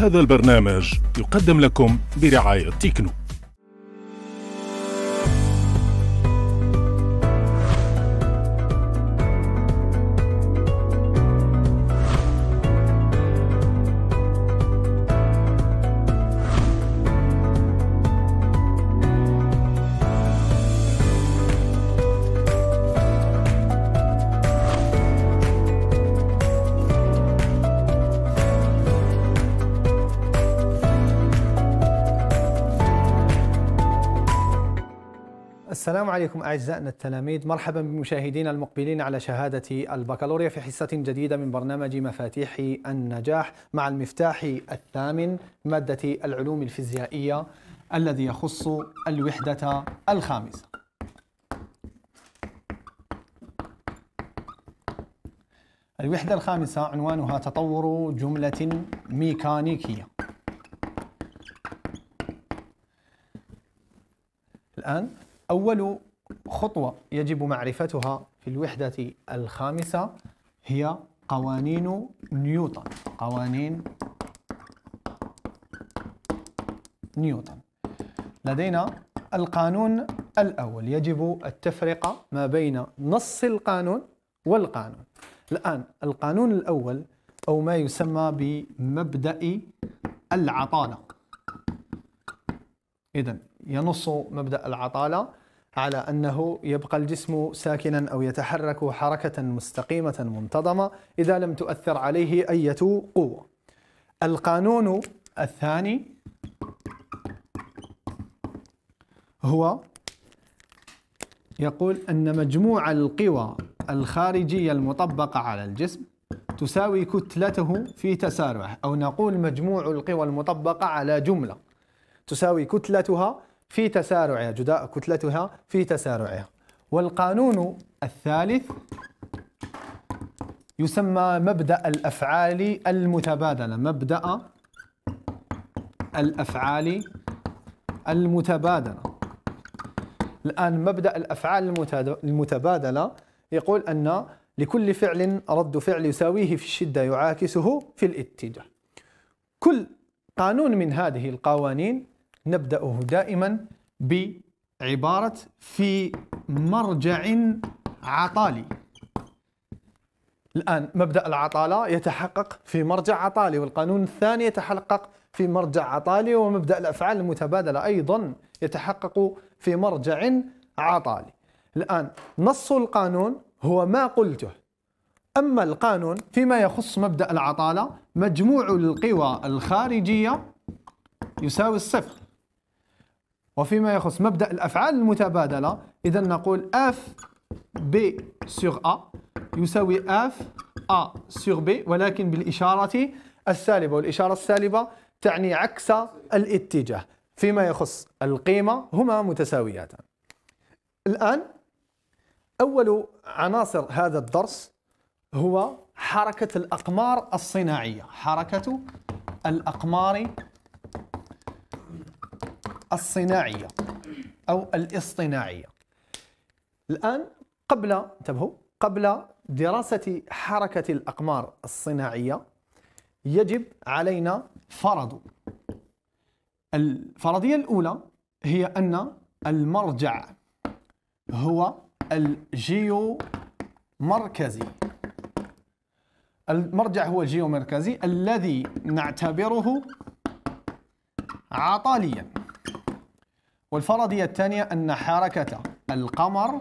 هذا البرنامج يقدم لكم برعاية تكنو السلام عليكم أعزائنا التلاميذ مرحبا بمشاهدينا المقبلين على شهادة البكالوريا في حصة جديدة من برنامج مفاتيح النجاح مع المفتاح الثامن مادة العلوم الفيزيائية الذي يخص الوحدة الخامسة الوحدة الخامسة عنوانها تطور جملة ميكانيكية الآن أول خطوة يجب معرفتها في الوحدة الخامسة هي قوانين نيوتن قوانين نيوتن لدينا القانون الأول يجب التفرقة ما بين نص القانون والقانون الآن القانون الأول أو ما يسمى بمبدأ العطالة إذا ينص مبدأ العطالة على أنه يبقى الجسم ساكنا أو يتحرك حركة مستقيمة منتظمة إذا لم تؤثر عليه أي قوة القانون الثاني هو يقول أن مجموع القوى الخارجية المطبقة على الجسم تساوي كتلته في تسارعه أو نقول مجموع القوى المطبقة على جملة تساوي كتلتها في تسارعها جداء كتلتها في تسارعها والقانون الثالث يسمى مبدأ الأفعال المتبادلة مبدأ الأفعال المتبادلة الآن مبدأ الأفعال المتبادلة يقول أن لكل فعل رد فعل يساويه في الشدة يعاكسه في الاتجاه كل قانون من هذه القوانين نبدأه دائما بعبارة في مرجع عطالي الآن مبدأ العطالة يتحقق في مرجع عطالي والقانون الثاني يتحقق في مرجع عطالي ومبدأ الأفعال المتبادلة أيضا يتحقق في مرجع عطالي الآن نص القانون هو ما قلته أما القانون فيما يخص مبدأ العطالة مجموع القوى الخارجية يساوي الصفر وفيما يخص مبدأ الأفعال المتبادلة إذا نقول اف بي سور ا يساوي اف ا سور بي ولكن بالإشارة السالبة والإشارة السالبة تعني عكس الاتجاه فيما يخص القيمة هما متساويتان الآن أول عناصر هذا الدرس هو حركة الأقمار الصناعية حركة الأقمار الصناعية أو الاصطناعية الآن قبل انتبهوا قبل دراسة حركة الأقمار الصناعية يجب علينا فرض الفرضية الأولى هي أن المرجع هو الجيو مركزي المرجع هو الجيومركزي الذي نعتبره عطاليا والفرضية الثانية أن حركة القمر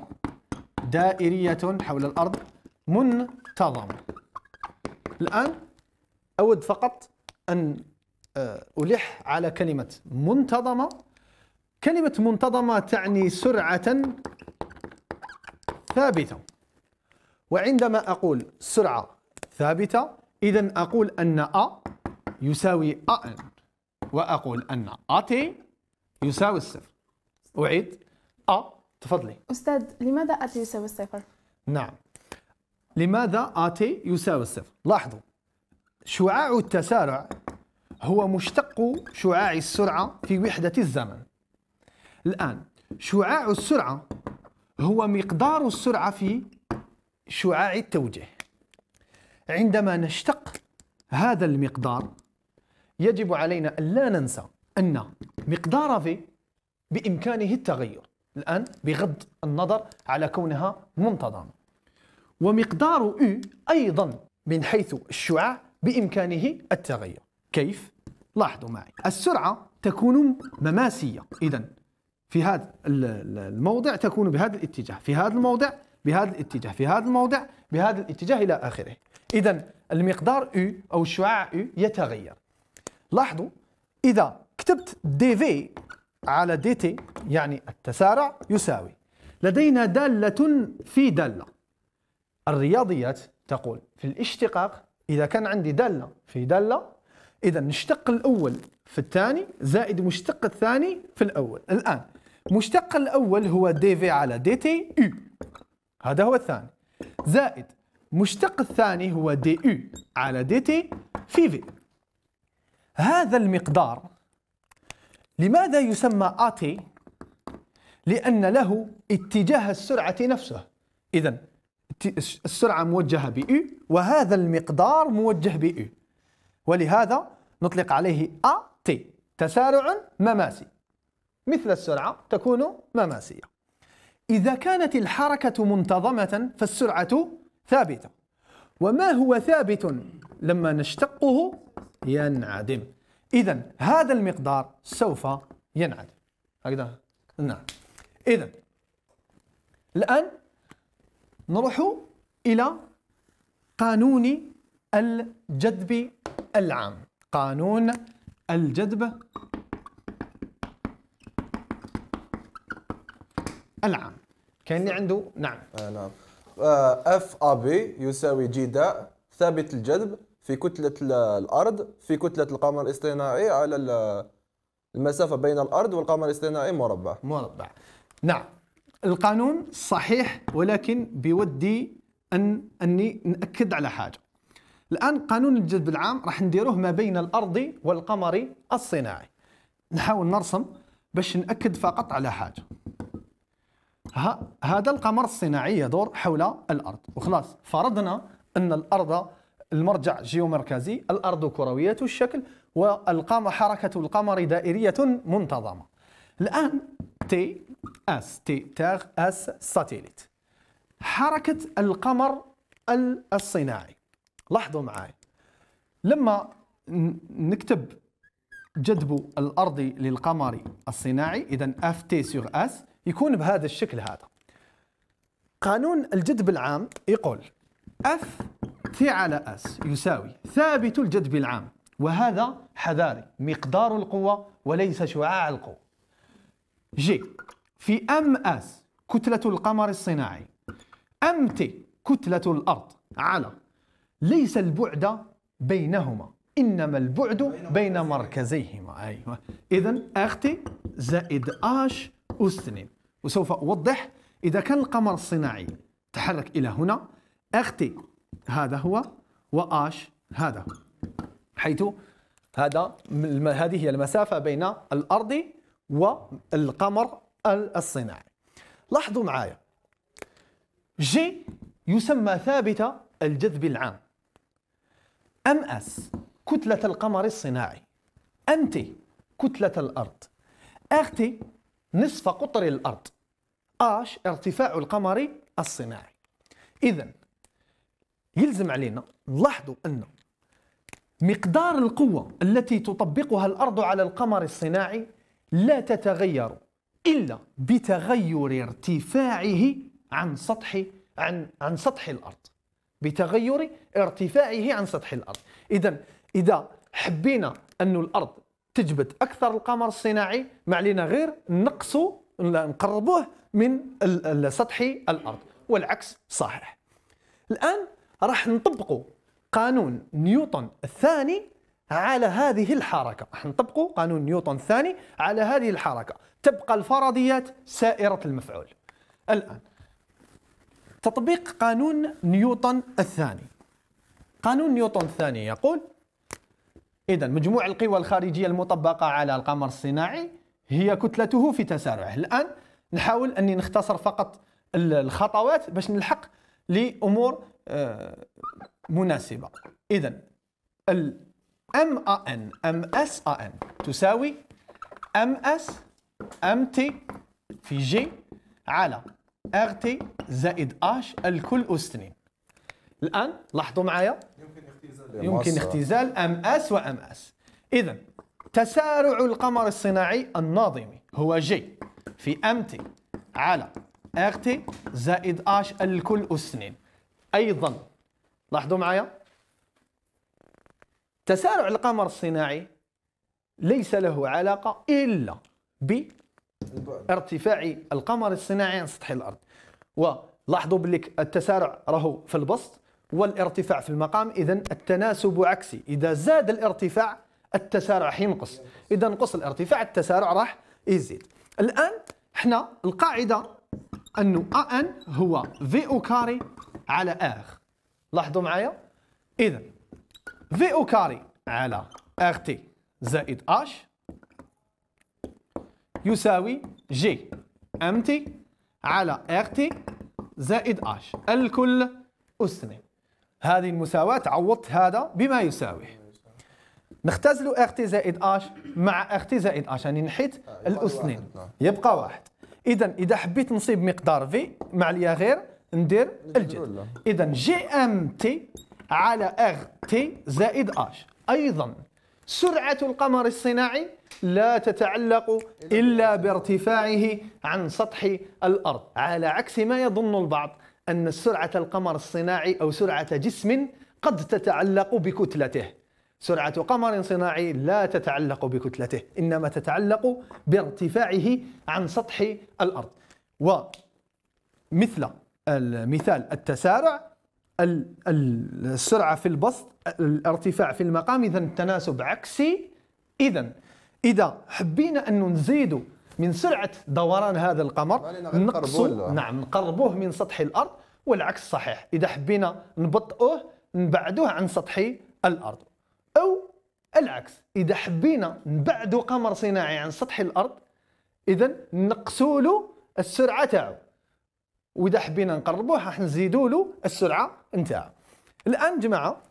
دائرية حول الأرض منتظمة الآن أود فقط أن آه، ألح على كلمة منتظمة كلمة منتظمة تعني سرعة ثابتة وعندما أقول سرعة ثابتة إذا أقول أن أ يساوي أ وأقول أن أتي يساوي الصفر أعيد أ تفضلي أستاذ لماذا أتي يساوي الصفر؟ نعم لماذا أتي يساوي الصفر؟ لاحظوا شعاع التسارع هو مشتق شعاع السرعة في وحدة الزمن الآن شعاع السرعة هو مقدار السرعة في شعاع التوجيه عندما نشتق هذا المقدار يجب علينا أن لا ننسى أن مقدار في بإمكانه التغير الآن بغض النظر على كونها منتظمة ومقدار U أيضا من حيث الشعاع بإمكانه التغير كيف؟ لاحظوا معي السرعة تكون مماسية إذا في هذا الموضع تكون بهذا الاتجاه في هذا الموضع بهذا الاتجاه في هذا الموضع بهذا الاتجاه إلى آخره إذا المقدار U أو الشعاع U يتغير لاحظوا إذا كتبت دي في على تي يعني التسارع يساوي لدينا دالة في دالة الرياضيات تقول في الاشتقاق إذا كان عندي دالة في دالة إذا نشتق الأول في الثاني زائد مشتق الثاني في الأول الآن مشتق الأول هو دي في على دي تي يو هذا هو الثاني زائد مشتق الثاني هو دي يو على دي تي في في هذا المقدار لماذا يسمى أعطي؟ لأن له اتجاه السرعة نفسه إذا السرعة موجهة بـ U وهذا المقدار موجه بـ U ولهذا نطلق عليه AT تسارع مماسي مثل السرعة تكون مماسية إذا كانت الحركة منتظمة فالسرعة ثابتة وما هو ثابت لما نشتقه ينعدم إذا هذا المقدار سوف ينعد هكذا نعم إذا الآن نروح إلى قانون الجذب العام قانون الجذب العام كان اللي عنده نعم آه، نعم اف ا بي يساوي جداء ثابت الجذب في كتلة الأرض في كتلة القمر الاصطناعي على المسافة بين الأرض والقمر الاصطناعي مربع مربع نعم القانون صحيح ولكن بودي أن أني نأكد على حاجة الآن قانون الجذب العام راح نديروه ما بين الأرض والقمر الصناعي نحاول نرسم باش نأكد فقط على حاجة هذا القمر الصناعي يدور حول الأرض وخلاص فرضنا أن الأرض المرجع جيومركزي الأرض كروية الشكل والقمر حركة القمر دائرية منتظمة الآن تي اس تي تاغ اس ساتيليت حركة القمر الصناعي لاحظوا معي لما نكتب جذب الأرض للقمر الصناعي إذا اف تي سيغ اس يكون بهذا الشكل هذا قانون الجذب العام يقول F تي على أس يساوي ثابت الجذب العام وهذا حذاري مقدار القوة وليس شعاع القوة جي في أم أس كتلة القمر الصناعي أم تي كتلة الأرض على ليس البعد بينهما إنما البعد بين مركزيهما أيوة إذا أختي زائد أش أس 2 وسوف أوضح إذا كان القمر الصناعي تحرك إلى هنا أختي هذا هو واش هذا حيث هذا هذه هي المسافة بين الأرض والقمر الصناعي لاحظوا معايا جي يسمى ثابتة الجذب العام ام اس كتلة القمر الصناعي انت كتلة الأرض اختي نصف قطر الأرض اش ارتفاع القمر الصناعي إذا يلزم علينا نلاحظوا أن مقدار القوة التي تطبقها الأرض على القمر الصناعي لا تتغير إلا بتغير ارتفاعه عن سطح عن عن سطح الأرض بتغير ارتفاعه عن سطح الأرض إذا إذا حبينا أن الأرض تجبد أكثر القمر الصناعي ما علينا غير نقصوا نقربوه من سطح الأرض والعكس صحيح الآن راح نطبقوا قانون نيوتن الثاني على هذه الحركة راح نطبقوا قانون نيوتن الثاني على هذه الحركة تبقى الفرضيات سائرة المفعول الآن تطبيق قانون نيوتن الثاني قانون نيوتن الثاني يقول إذا مجموع القوى الخارجية المطبقة على القمر الصناعي هي كتلته في تسارعه الآن نحاول أني نختصر فقط الخطوات باش نلحق لأمور آه، مناسبة إذا ال A N تساوي M S M T في G على R T زائد H الكل أس اثنين الآن لاحظوا معايا يمكن اختزال يمكن اختزال و و S إذا تسارع القمر الصناعي الناظمي هو G في M T على R T زائد H الكل أس اثنين أيضا لاحظوا معايا تسارع القمر الصناعي ليس له علاقة إلا بارتفاع القمر الصناعي عن سطح الأرض ولاحظوا بلك التسارع راهو في البسط والارتفاع في المقام إذا التناسب عكسي إذا زاد الارتفاع التسارع حينقص ينقص إذا نقص الارتفاع التسارع راح يزيد الآن احنا القاعدة أنه أن هو في أو كاري على آغ لاحظوا معايا إذا في أو كاري على آغ تي زائد أش يساوي جي أم تي على آغ تي زائد أش الكل اثنين هذه المساواة عوضت هذا بما يساوي نختزل اغ تي زائد اش مع اغ تي زائد اش يعني نحيت آه، الاثنين نعم. يبقى واحد اذا اذا حبيت نصيب مقدار في مع اليا غير ندير الجد اذا جي ام تي على اغ تي زائد اش ايضا سرعه القمر الصناعي لا تتعلق الا بارتفاعه عن سطح الارض على عكس ما يظن البعض ان سرعه القمر الصناعي او سرعه جسم قد تتعلق بكتلته سرعة قمر صناعي لا تتعلق بكتلته إنما تتعلق بارتفاعه عن سطح الأرض ومثل مثال التسارع السرعة في البسط الارتفاع في المقام إذا التناسب عكسي إذا إذا حبينا أن نزيد من سرعة دوران هذا القمر يعني نعم نقربوه من سطح الأرض والعكس صحيح إذا حبينا نبطئوه نبعدوه عن سطح الأرض او العكس اذا حبينا نبعدوا قمر صناعي عن سطح الارض اذا نقصوا له السرعه تاعو واذا حبينا نقربوه راح نزيدوا له السرعه نتاعو الان جماعه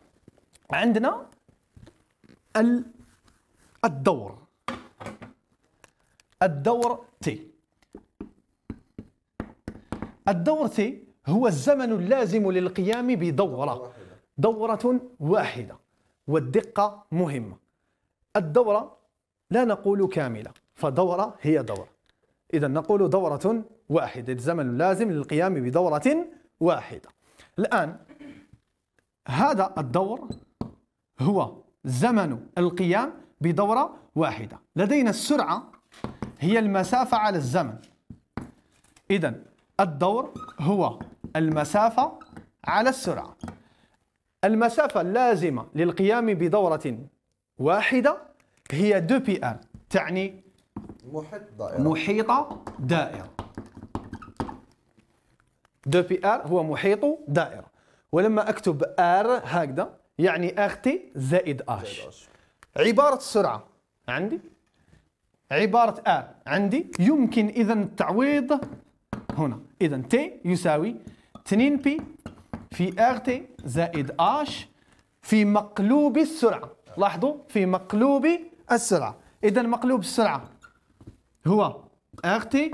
عندنا الدور الدور تي الدور تي هو الزمن اللازم للقيام بدورة دورة واحدة والدقة مهمة الدورة لا نقول كاملة فدورة هي دورة إذا نقول دورة واحدة الزمن اللازم للقيام بدورة واحدة الآن هذا الدور هو زمن القيام بدورة واحدة لدينا السرعة هي المسافة على الزمن إذا الدور هو المسافة على السرعة المسافة اللازمة للقيام بدورة واحدة هي 2 بي ار تعني محيط دائرة محيط دائرة 2 بي ار هو محيط دائرة ولما أكتب ار هكذا يعني اخ تي زائد اش عبارة السرعة عندي عبارة ار عندي يمكن إذا التعويض هنا إذا تي يساوي 2 بي في ار تي زائد اش في مقلوب السرعه لاحظوا في مقلوب السرعه اذا مقلوب السرعه هو ار تي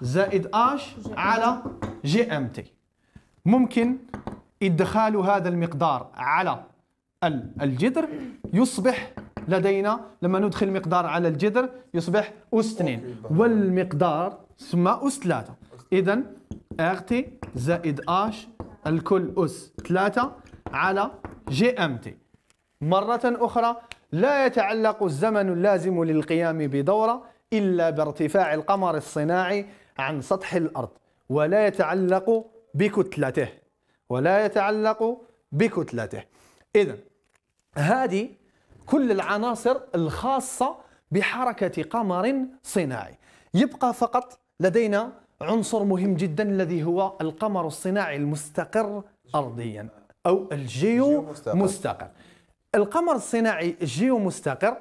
زائد اش على جي ام تي ممكن ادخال هذا المقدار على الجذر يصبح لدينا لما ندخل مقدار على الجذر يصبح أس 2 والمقدار ثم أس 3 إذا ار تي زائد اش الكل أس 3 على جي أم تي مرة أخرى لا يتعلق الزمن اللازم للقيام بدورة إلا بارتفاع القمر الصناعي عن سطح الأرض ولا يتعلق بكتلته ولا يتعلق بكتلته إذا هذه كل العناصر الخاصة بحركة قمر صناعي يبقى فقط لدينا عنصر مهم جدا الذي هو القمر الصناعي المستقر أرضيا أو الجيو مستقر القمر الصناعي الجيو مستقر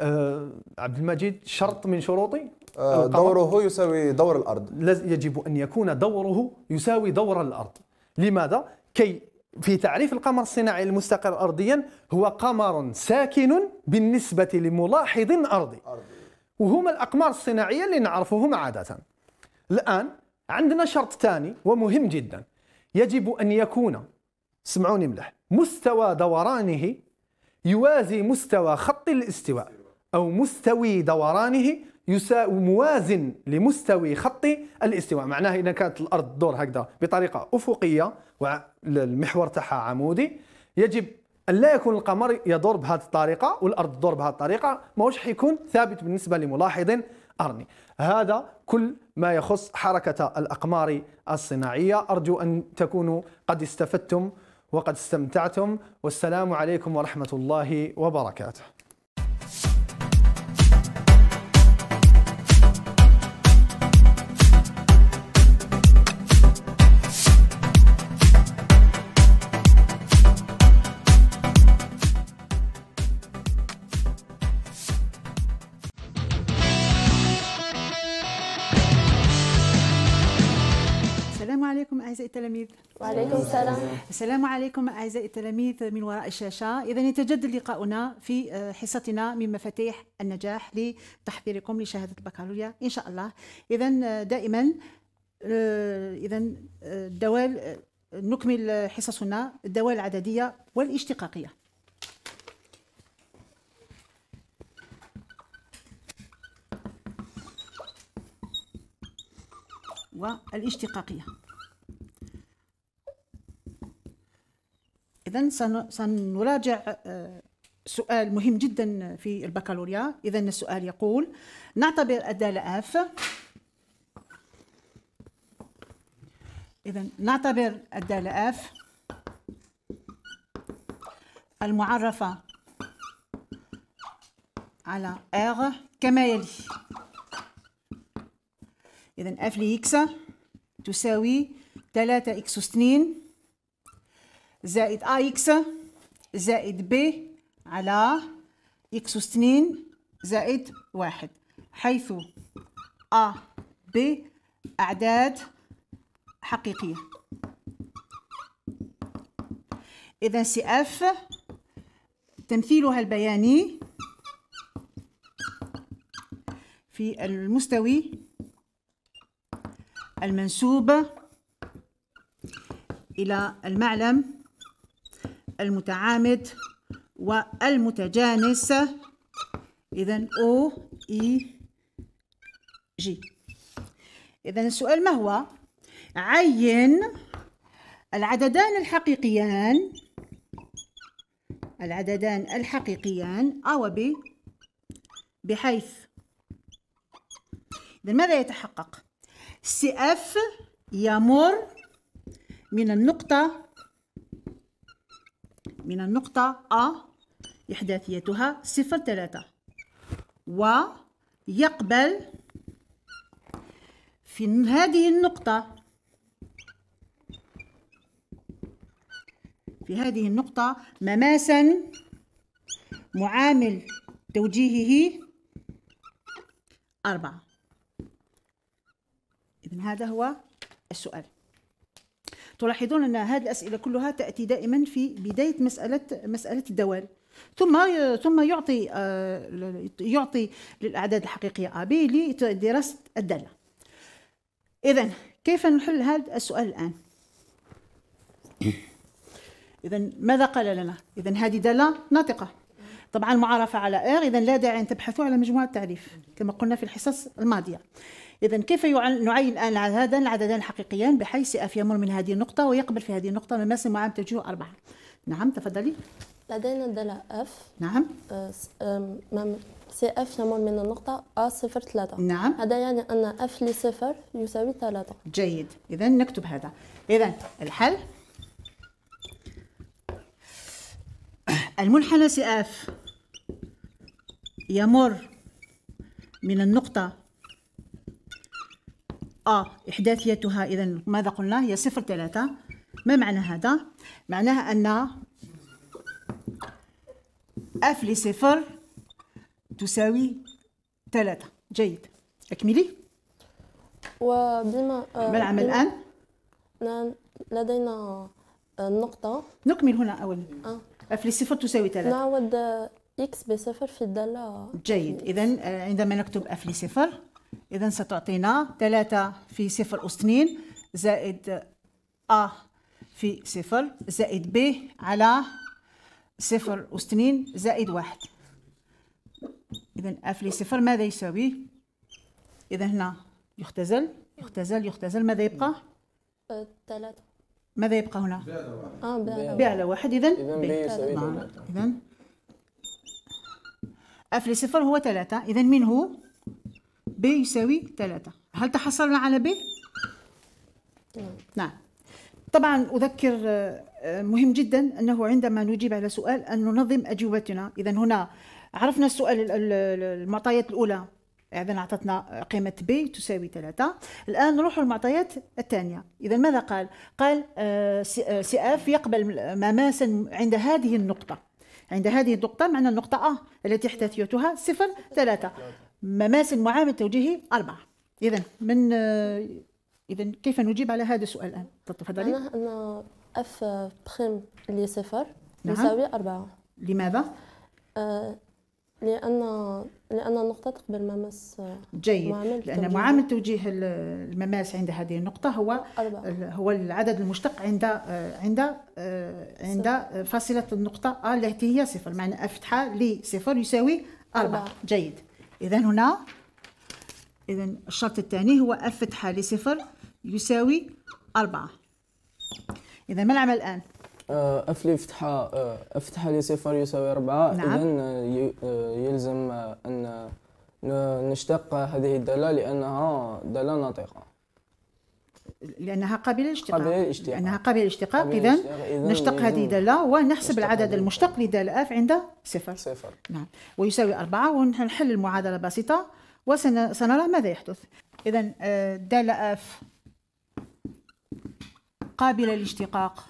آه، عبد المجيد شرط من شروطي آه، دوره يساوي دور الأرض يجب أن يكون دوره يساوي دور الأرض لماذا؟ كي في تعريف القمر الصناعي المستقر أرضيا هو قمر ساكن بالنسبة لملاحظ أرضي, أرضي. وهما الأقمار الصناعية اللي نعرفهم عادة الآن عندنا شرط ثاني ومهم جدا يجب أن يكون اسمعوني ملح مستوى دورانه يوازي مستوى خط الاستواء أو مستوي دورانه موازن لمستوي خط الاستواء معناه إذا كانت الأرض تدور هكذا بطريقة أفقية والمحور تاعها عمودي يجب أن لا يكون القمر يدور بهذه الطريقة والأرض تدور بهذه الطريقة ماهوش حيكون ثابت بالنسبة لملاحظ أرني هذا كل ما يخص حركة الأقمار الصناعية أرجو أن تكونوا قد استفدتم وقد استمتعتم والسلام عليكم ورحمة الله وبركاته وعليكم السلام السلام عليكم أعزائي التلاميذ من وراء الشاشة إذا يتجدد لقاؤنا في آه، حصتنا من مفاتيح النجاح لتحضيركم لشهادة البكالوريا إن شاء الله إذا آه، دائما آه، إذا الدوال نكمل حصصنا الدوال العددية والاشتقاقية والاشتقاقية إذا سنراجع آه، سؤال مهم جدا في البكالوريا إذا السؤال يقول نعتبر الدالة اف إذا نعتبر الدالة اف المعرفة على R كما يلي إذا F لإكس تساوي 3 إكس 2 زائد أ إكس زائد ب على إكس 2 زائد واحد حيث أ ب أعداد حقيقية إذا سي اف تمثيلها البياني في المستوي المنسوب إلى المعلم المتعامد والمتجانس إذا O E G إذا السؤال ما هو؟ عين العددان الحقيقيان العددان الحقيقيان A و B بحيث إذا ماذا يتحقق؟ سي اف يمر من النقطة من النقطة أ إحداثيتها صفر ثلاثة ويقبل في هذه النقطة في هذه النقطة مماسا معامل توجيهه أربعة إذن هذا هو السؤال تلاحظون أن هذه الأسئلة كلها تأتي دائما في بداية مسألة مسألة الدوال ثم ثم يعطي آه، يعطي للأعداد الحقيقية AB لدراسة الدالة إذا كيف نحل هذا السؤال الآن؟ إذا ماذا قال لنا؟ إذا هذه دالة ناطقة طبعا معرفة على R إذا لا داعي أن تبحثوا على مجموعة تعريف كما قلنا في الحصص الماضية إذا كيف نعين الآن هذان العددان الحقيقيان بحيث F يمر من هذه النقطة ويقبل في هذه النقطة مماثل معام توجيه أربعة نعم تفضلي لدينا الضلع F نعم أه، سي اف يمر من النقطة ا صفر ثلاثة نعم هذا يعني أن اف لصفر يساوي ثلاثة جيد إذا نكتب هذا إذا الحل المنحنى سي اف يمر من النقطة أ إحداثيتها إذا ماذا قلنا هي صفر ثلاثة ما معنى هذا؟ معناها أن اف لصفر تساوي ثلاثة جيد أكملي وبما آه ما العمل الآن؟ لدينا النقطة نكمل هنا أولا آه. في صفر تساوي ثلاثة نعود إكس بصفر في الدالة جيد إذا عندما نكتب أف لصفر إذا ستعطينا ثلاثة في صفر أس اثنين زائد أ في صفر زائد ب على صفر أس اثنين زائد واحد إذا أف لصفر ماذا يساوي؟ إذا هنا يختزل يختزل يختزل ماذا يبقى؟ ثلاثة ماذا يبقى هنا؟ آه على واحد إذا إذا اف لصفر هو ثلاثة إذا من هو؟ ب يساوي ثلاثة هل تحصلنا على ب؟ نعم طبعا أذكر آه، مهم جدا أنه عندما نجيب على سؤال أن ننظم أجوبتنا إذا هنا عرفنا السؤال المعطيات الأولى اذا اعطتنا قيمه بي تساوي 3 الان نروح للمعطيات الثانيه اذا ماذا قال قال آه، آه، سي اف يقبل مماسا عند هذه النقطه عند هذه النقطه معنى النقطه ا آه التي احتثيتها 0 3 مماس المعامل التوجيهي 4 اذا من اذا كيف نجيب على هذا السؤال الان تفضلي انا اف بريم اللي صفر نعم. يساوي 4 لماذا لان لان النقطه تقبل ممس جيد معامل لان معامل توجيه المماس عند هذه النقطه هو أربعة. هو العدد المشتق عند عند عند فاصله النقطه ا التي هي صفر معنى افتحه لصفر يساوي أربعة. أربعة. جيد اذا هنا اذا الشرط الثاني هو افتحه لصفر يساوي أربعة إذا ما نعمل الآن آه، افلي فتحه آه، افتح لي صفر يساوي أربعة نعم. اذا آه، يلزم ان نشتق هذه الداله لانها داله ناطقه لانها قابله للاشتقاق لانها قابله للاشتقاق اذا نشتق هذه الدالة ونحسب العدد المشتق لداله اف عند صفر صفر نعم ويساوي أربعة ونحل المعادله بسيطه وسنرى ماذا يحدث اذا داله اف قابله للاشتقاق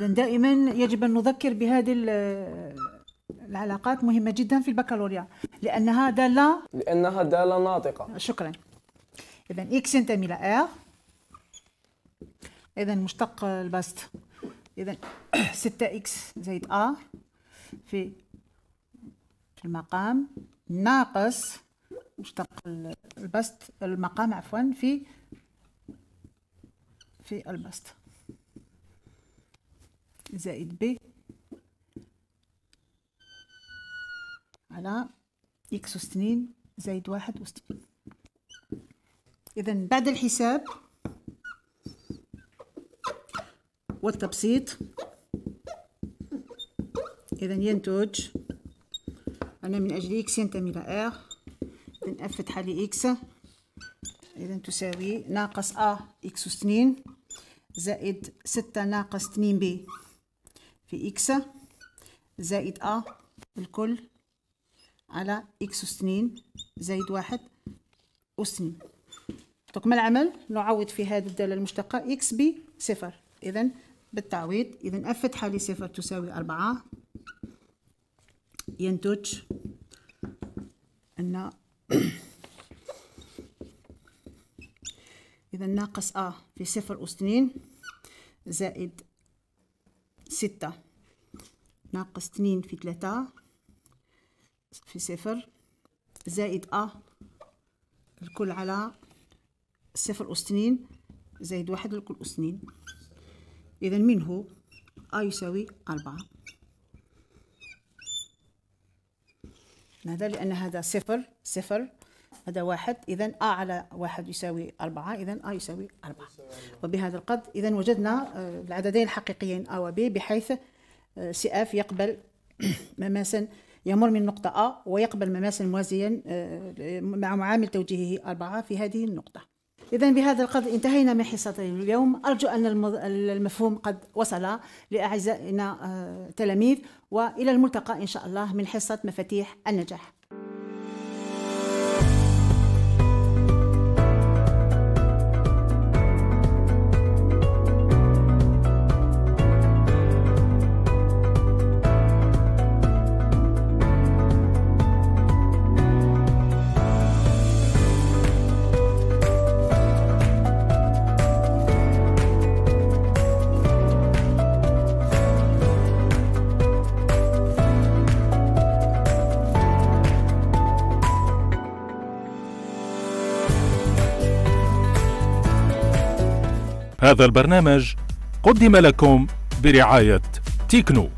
إذا دائما يجب أن نذكر بهذه العلاقات مهمة جدا في البكالوريا لأنها دالة لأنها دالة ناطقة شكرا إذا إكس ينتمي إلى إر إذا مشتق الباست إذا 6 إكس زائد آر في في المقام ناقص مشتق البسط المقام عفوا في في البسط زائد ب على إكس أس اثنين زائد واحد أس اثنين إذا بعد الحساب والتبسيط إذا ينتج أنا من أجل إكس ينتمي إلى آر إذا أف فتحة اكس إذا تساوي ناقص أ إكس أس اثنين زائد ستة ناقص اثنين ب في إكس زائد أ الكل على إكس سنين زائد واحد وسنين دوك ما العمل نعوض في هذه الدالة المشتقة إكس بصفر إذا بالتعويض إذا اف فتحة لصفر تساوي أربعة ينتج أن إذا ناقص أ في صفر أس زائد ستة ناقص اتنين في تلاتة في صفر زائد أ الكل على صفر أس اتنين زائد واحد الكل أس اتنين إذا منه أ يساوي أربعة هذا لأن هذا صفر صفر هذا واحد إذا أ على واحد يساوي أربعة إذا أ يساوي أربعة وبهذا القد إذا وجدنا آه، العددين الحقيقيين أ ب بحيث آه، سي اف يقبل مماسا يمر من نقطة أ ويقبل مماسا موازيا آه، مع معامل توجيهه أربعة في هذه النقطة إذا بهذا القدر انتهينا من حصتنا اليوم أرجو أن المفهوم قد وصل لأعزائنا التلاميذ وإلى الملتقى إن شاء الله من حصة مفاتيح النجاح هذا البرنامج قدم لكم برعاية تيكنو